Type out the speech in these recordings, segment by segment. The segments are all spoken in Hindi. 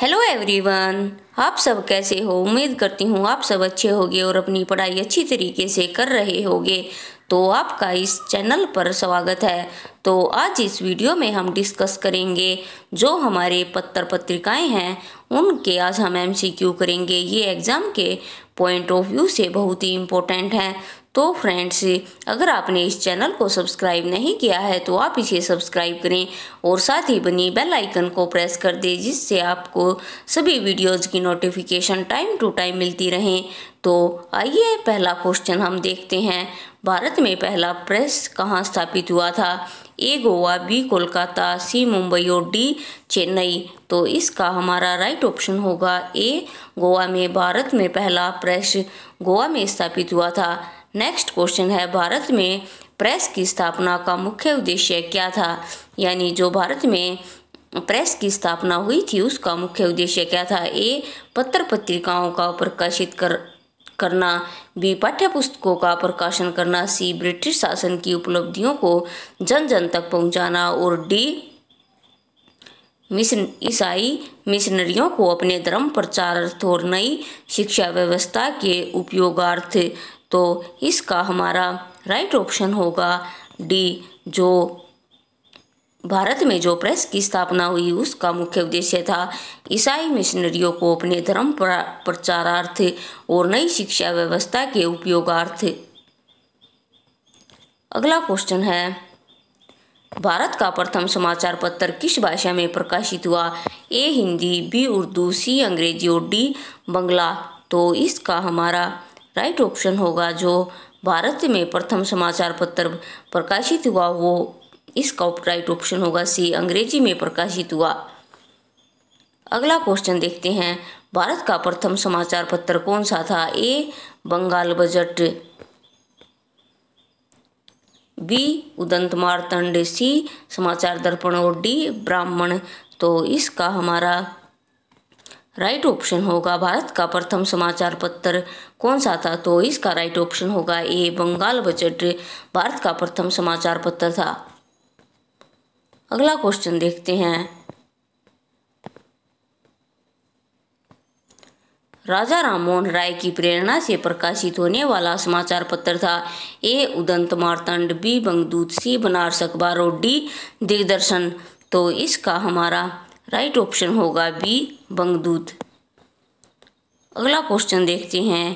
हेलो एवरीवन आप सब कैसे हो उम्मीद करती हूँ आप सब अच्छे होगे और अपनी पढ़ाई अच्छी तरीके से कर रहे होगे तो आपका इस चैनल पर स्वागत है तो आज इस वीडियो में हम डिस्कस करेंगे जो हमारे पत्र पत्रिकाएं हैं उनके आज हम एमसीक्यू करेंगे ये एग्ज़ाम के पॉइंट ऑफ व्यू से बहुत ही इम्पोर्टेंट हैं तो फ्रेंड्स अगर आपने इस चैनल को सब्सक्राइब नहीं किया है तो आप इसे सब्सक्राइब करें और साथ ही बनी बेल आइकन को प्रेस कर दें जिससे आपको सभी वीडियोस की नोटिफिकेशन टाइम टू टाइम मिलती रहें तो आइए पहला क्वेश्चन हम देखते हैं भारत में पहला प्रेस कहाँ स्थापित हुआ था A Goa B Kolkata C Mumbai और डी चेन्नई तो इसका हमारा राइट ऑप्शन होगा ए गोवा में भारत में पहला प्रेस गोवा में स्थापित हुआ था नेक्स्ट क्वेश्चन है भारत में प्रेस की स्थापना का मुख्य उद्देश्य क्या था यानी जो भारत में प्रेस की स्थापना हुई थी उसका मुख्य उद्देश्य क्या था ए पत्र पत्रिकाओं का प्रकाशित कर करना बी पाठ्य पुस्तकों का प्रकाशन करना सी ब्रिटिश शासन की उपलब्धियों को जन जन तक पहुंचाना और डी मिशन ईसाई मिशनरियों को अपने धर्म प्रचार और नई शिक्षा व्यवस्था के उपयोगार्थ तो इसका हमारा राइट ऑप्शन होगा डी जो भारत में जो प्रेस की स्थापना हुई उसका मुख्य उद्देश्य था ईसाई मिशनरियों को अपने धर्म प्रचारार्थ और नई शिक्षा व्यवस्था के उपयोगार्थ अगला क्वेश्चन है भारत का प्रथम समाचार पत्र किस भाषा में प्रकाशित हुआ A Hindi B Urdu C Angrezi और डी बंगला तो इसका हमारा राइट ऑप्शन होगा जो भारत में प्रथम समाचार पत्र प्रकाशित हुआ वो इसका राइट ऑप्शन होगा सी अंग्रेजी में प्रकाशित हुआ अगला क्वेश्चन देखते हैं भारत का प्रथम समाचार पत्र कौन सा था ए बंगाल बजट बी उदंत मारतंड सी समाचार दर्पण और डी ब्राह्मण तो इसका हमारा राइट ऑप्शन होगा भारत का प्रथम समाचार पत्र कौन सा था तो इसका राइट ऑप्शन होगा ए बंगाल बजट भारत का प्रथम समाचार पत्र था अगला क्वेश्चन देखते हैं राजा राम मोहन राय की प्रेरणा से प्रकाशित होने वाला समाचार पत्र था ए उदंत मारतंड बी बंगदूत सी बनारस अखबार और डी दिग्दर्शन तो इसका हमारा राइट ऑप्शन होगा बी बंगदूत अगला क्वेश्चन देखते हैं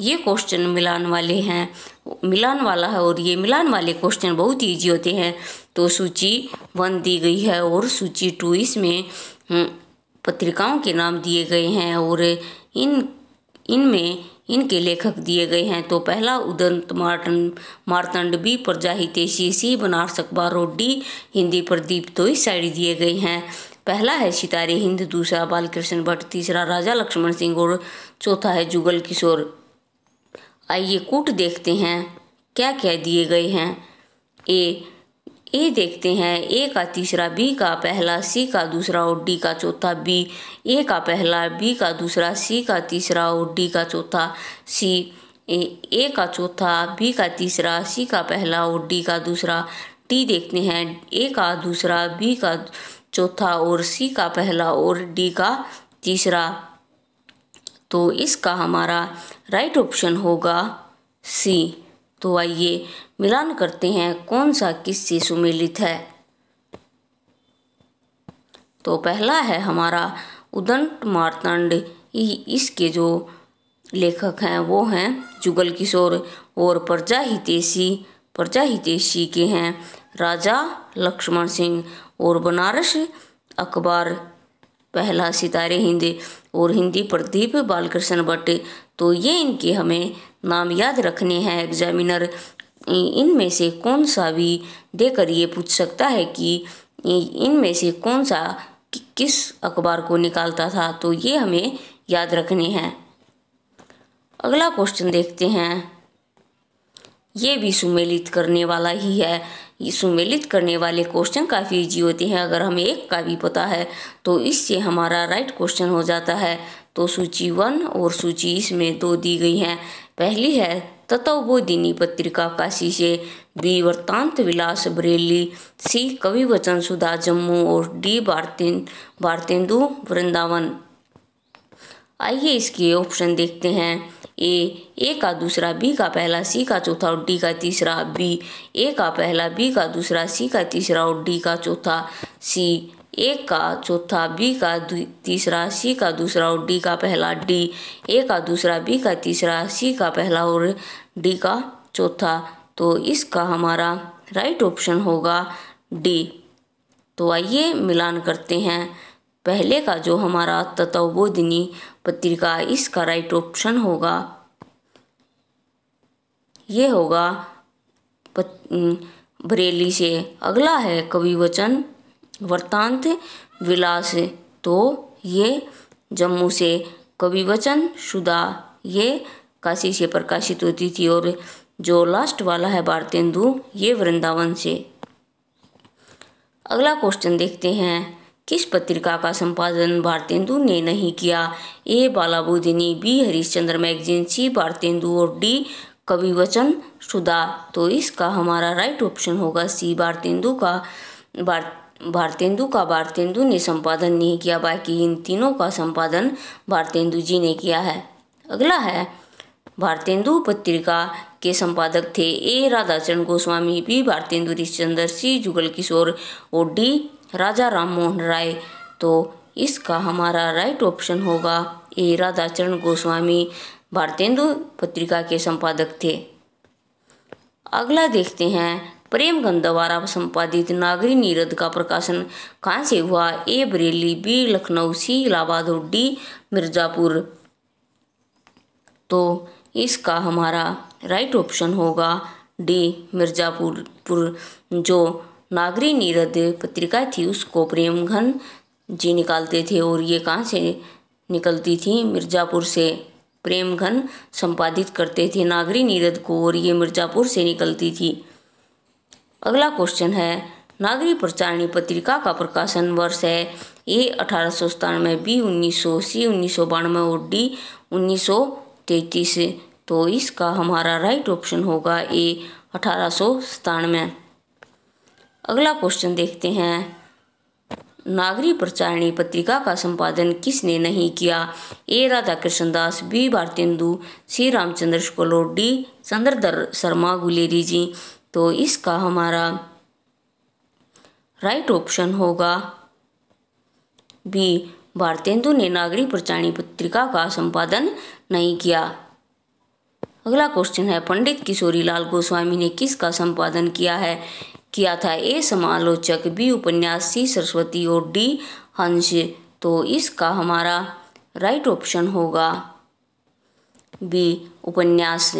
ये क्वेश्चन मिलान वाले हैं मिलान वाला है और ये मिलान वाले क्वेश्चन बहुत ईजी होते हैं तो सूची वन दी गई है और सूची टू इसमें हम्म, पत्रिकाओं के नाम दिए गए हैं और इन इनमें इनके लेखक दिए गए हैं तो पहला उदंत मार्टन मारतंड बी प्रजाहितेशी सी बनारस अखबार और डी हिंदी प्रदीप तो इस साइड दिए गए हैं पहला है सितारी हिंद दूसरा बालकृष्ण भट्ट तीसरा राजा लक्ष्मण सिंह और चौथा है जुगल किशोर आइए कूट देखते हैं क्या क्या दिए गए हैं ए ए देखते हैं ए का तीसरा बी का पहला सी का दूसरा और डी का चौथा बी ए का पहला बी का दूसरा सी का तीसरा और डी का चौथा सी ए, ए का चौथा बी का तीसरा सी का पहला और डी का दूसरा टी देखते हैं ए का दूसरा बी का चौथा और सी का पहला और डी का तीसरा तो इसका हमारा राइट ऑप्शन होगा सी तो आइए मिलान करते हैं कौन सा किस से सुमेलित है तो पहला है हमारा उदंत मारतंड इसके जो लेखक हैं वो हैं जुगल किशोर और प्रजा हितेशी प्रजा हितेशी के हैं राजा लक्ष्मण सिंह और बनारस अखबार पहला सितारे हिंदी और हिंदी प्रदीप बालकृष्ण भट्ट तो ये इनके हमें नाम याद रखने हैं एग्जामिनर इनमें से कौन सा भी देकर ये पूछ सकता है कि इनमें से कौन सा कि किस अखबार को निकालता था तो ये हमें याद रखने हैं अगला क्वेश्चन देखते हैं ये भी सुमेलित करने वाला ही है सुमेलित करने वाले क्वेश्चन काफ़ी ईजी होते हैं अगर हमें एक का भी पता है तो इससे हमारा राइट क्वेश्चन हो जाता है तो सूची वन और सूची इसमें दो दी गई हैं पहली है तत्वबोधिनी पत्रिका काशी से बी वर्तांत विलास बरेली सी कवि वचन सुधा जम्मू और डी भारतीन भारतेंदु वृंदावन आइए इसके ऑप्शन देखते हैं ए ए का दूसरा बी का पहला सी का चौथा और डी का तीसरा बी ए का पहला बी का दूसरा सी का तीसरा और डी का चौथा सी ए का चौथा बी का तीसरा सी का दूसरा और डी का पहला डी ए का दूसरा बी का तीसरा सी का पहला और डी का चौथा तो इसका हमारा राइट ऑप्शन होगा डी तो आइए मिलान करते हैं पहले का जो हमारा तत्वबोधिनी पत्रिका इसका राइट ऑप्शन होगा ये होगा बरेली से अगला है कवि वचन वर्तांत विलास तो ये जम्मू से कवि वचन शुदा ये काशी से प्रकाशित होती थी और जो लास्ट वाला है भारतेंदु ये वृंदावन से अगला क्वेश्चन देखते हैं किस पत्रिका का संपादन भारतेंदु ने नहीं किया A Balabodhini B Harishchandra magazine C Bharatendu और डी कवि वचन सुधा तो इसका हमारा राइट ऑप्शन होगा सी भारतेंदु का भार भारतेंदु का भारतेंदु ने संपादन नहीं किया बाकी इन तीनों का संपादन भारतेंदु जी ने किया है अगला है भारतेंदु पत्रिका के संपादक थे A Radhacharan Goswami B Bharatendu Harishchandra C Jugal Kishore और डी राजा राम मोहन राय तो इसका हमारा राइट ऑप्शन होगा ए राधाचरण गोस्वामी भारतेंदु पत्रिका के संपादक थे अगला देखते हैं प्रेम गंध द्वारा संपादित नागरी नीरद का प्रकाशन कहाँ से हुआ A Bareilly B Lucknow C Allahabad और डी मिर्जापुर तो इसका हमारा राइट ऑप्शन होगा डी मिर्जापुर जो नागरी नीरद पत्रिका थी उसको प्रेम घन जी निकालते थे और ये कहाँ से निकलती थी मिर्ज़ापुर से प्रेम घन संपादित करते थे नागरी नीरद को और ये मिर्ज़ापुर से निकलती थी अगला क्वेश्चन है नागरी प्रचारणी पत्रिका का प्रकाशन वर्ष है ए अठारह सौ सतानवे बी उन्नीस सौ सी उन्नीस सौ बानवे और डी उन्नीस सौ तैतीस तो इसका हमारा राइट ऑप्शन होगा ए अठारह सौ सतानवे अगला क्वेश्चन देखते हैं नागरी प्रचारणी पत्रिका का संपादन किसने नहीं किया A Radha Krishna Das B Bharatendu C Ramchandra Shukla D Chandradhar Sharma Guleri ji तो इसका हमारा राइट ऑप्शन होगा बी भारतेंदु ने नागरी प्रचारणी पत्रिका का संपादन नहीं किया अगला क्वेश्चन है पंडित किशोरी लाल गोस्वामी ने किसका संपादन किया है किया था ए समालोचक बी उपन्यास सी सरस्वती और डी हंस तो इसका हमारा राइट ऑप्शन होगा बी उपन्यास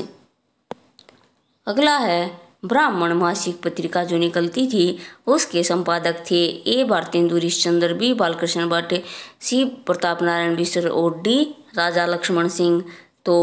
अगला है ब्राह्मण मासिक पत्रिका जो निकलती थी उसके संपादक थे A Bharatendu Harishchandra B Balkrishna Bhatt C Pratap Narayan Mishra और डी राजा लक्ष्मण सिंह तो